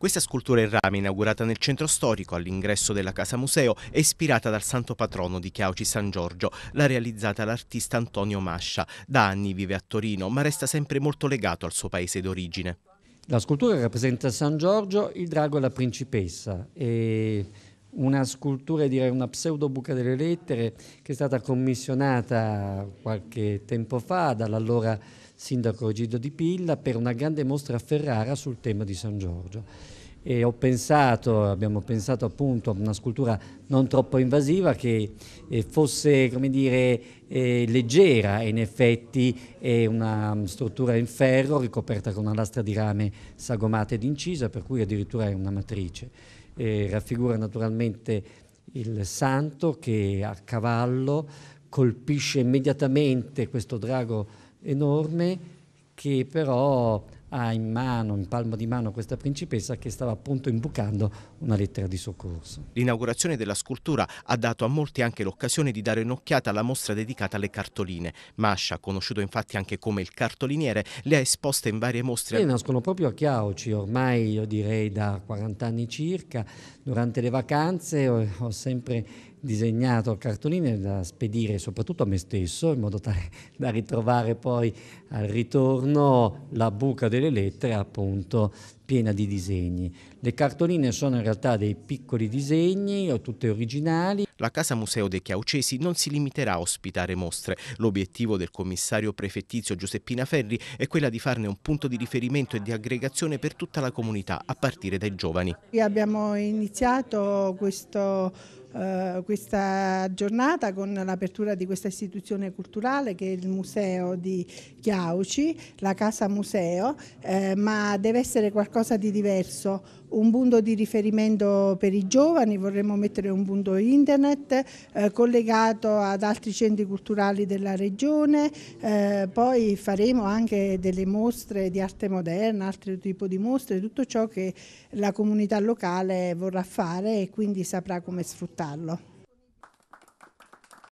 Questa scultura in rame, inaugurata nel centro storico all'ingresso della Casa Museo, è ispirata dal santo patrono di Chiauci San Giorgio, l'ha realizzata l'artista Antonio Mascia. Da anni vive a Torino, ma resta sempre molto legato al suo paese d'origine. La scultura rappresenta San Giorgio, il drago e la principessa. E una scultura, direi una pseudo buca delle lettere che è stata commissionata qualche tempo fa dall'allora sindaco Gido Di Pilla per una grande mostra a Ferrara sul tema di San Giorgio e ho pensato, abbiamo pensato appunto a una scultura non troppo invasiva che eh, fosse come dire eh, leggera in effetti è una struttura in ferro ricoperta con una lastra di rame sagomata ed incisa per cui addirittura è una matrice. Eh, raffigura naturalmente il santo che a cavallo colpisce immediatamente questo drago enorme che però ha in mano, in palmo di mano questa principessa che stava appunto imbucando una lettera di soccorso. L'inaugurazione della scultura ha dato a molti anche l'occasione di dare un'occhiata alla mostra dedicata alle cartoline. Mascia, conosciuto infatti anche come il cartoliniere, le ha esposte in varie mostre. Le nascono proprio a Chiauci, ormai io direi da 40 anni circa, durante le vacanze ho sempre disegnato cartoline da spedire soprattutto a me stesso in modo tale da ritrovare poi al ritorno la buca delle lettere appunto piena di disegni. Le cartoline sono in realtà dei piccoli disegni, tutte originali. La Casa Museo dei Chiaucesi non si limiterà a ospitare mostre. L'obiettivo del commissario prefettizio Giuseppina Ferri è quella di farne un punto di riferimento e di aggregazione per tutta la comunità, a partire dai giovani. Abbiamo iniziato questo eh, questa giornata con l'apertura di questa istituzione culturale che è il museo di Chiauci, la casa museo, eh, ma deve essere qualcosa di diverso, un punto di riferimento per i giovani, vorremmo mettere un punto internet eh, collegato ad altri centri culturali della regione, eh, poi faremo anche delle mostre di arte moderna, altro tipo di mostre, tutto ciò che la comunità locale vorrà fare e quindi saprà come sfruttare portarlo.